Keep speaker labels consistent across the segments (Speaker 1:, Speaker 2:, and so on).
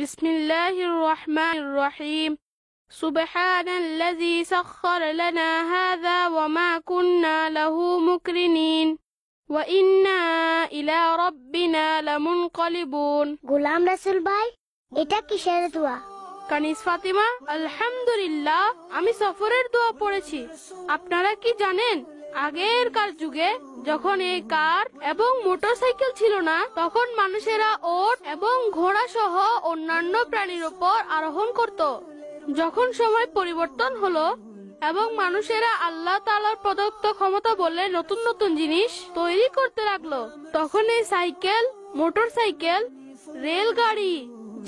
Speaker 1: بسم الله الرحمن الرحيم سبحان الذي سخر لنا هذا وما كنا له مكرنين وإنا إلى ربنا لمنقلبون غلام رسول باي إتاكي কিসের কানিস ফাতিমা আলহামদুলিল্লাহ আমি সফরের দোয়া পড়েছি আপনারা কি জানেন আগেরকার যুগে যখন এই কার এবং মোটরসাইকেল ছিল না তখন মানুষেরা ওট এবং ঘোড়া সহ অন্যান্য প্রাণীর ওপর আরোহণ করত যখন সময় পরিবর্তন হলো এবং মানুষেরা আল্লাহ তালার প্রদত্ত ক্ষমতা বলে নতুন নতুন জিনিস তৈরি করতে লাগলো তখন এই সাইকেল মোটরসাইকেল রেলগাড়ি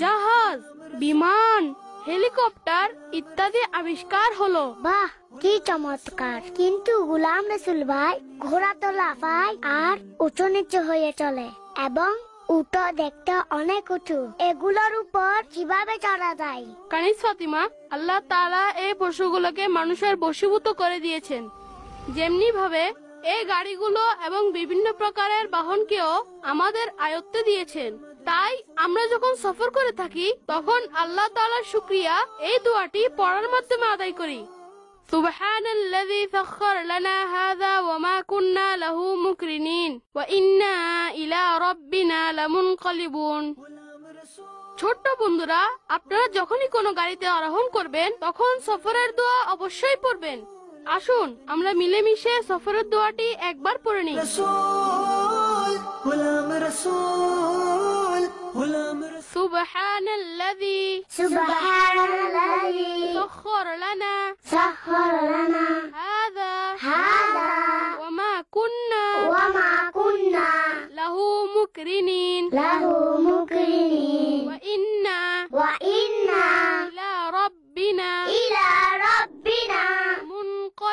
Speaker 1: জাহাজ বিমান হেলিকপ্টার ইত্যাদি আবিষ্কার হলো বাহ কি চমৎকার কিন্তু গুলাম রসুল ভাই ঘোড়া তো লাফায় আর উঁচু নিচু হয়ে চলে এবং উটো দেখতে অনেক উঁচু এগুলোর উপর কিভাবে চড়া যায় কানিস ফাতিমা আল্লাহ তাআলা এই পশুগুলোকে মানুষের বশীভূত করে দিয়েছেন যেমনি ভাবে এই গাড়িগুলো এবং বিভিন্ন প্রকারের বাহনকেও আমাদের আয়ত্তে দিয়েছেন তাই আমরা যখন সফর করে থাকি তখন আল্লাহ তালার শুক্রিয়া এই দোয়াটি পড়ার মাধ্যমে আদায় করি سبحان الذي سخر لنا هذا وما كنا له مكرنين وإنا إلى ربنا لمنقلبون ছোট্ট বন্ধুরা আপনারা যখনই কোনো গাড়িতে আরোহণ করবেন তখন সফরের দোয়া অবশ্যই পড়বেন আসুন আমরা মিলেমিশে সফরের দোয়াটি একবার পড়ে নিই سبحان الذي سبحان الذي سخر لنا سخر لنا هذا هذا وما كنا وما كنا له مكرنين له مكرنين وإنا وإنا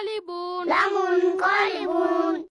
Speaker 1: منقلبون لمنقلبون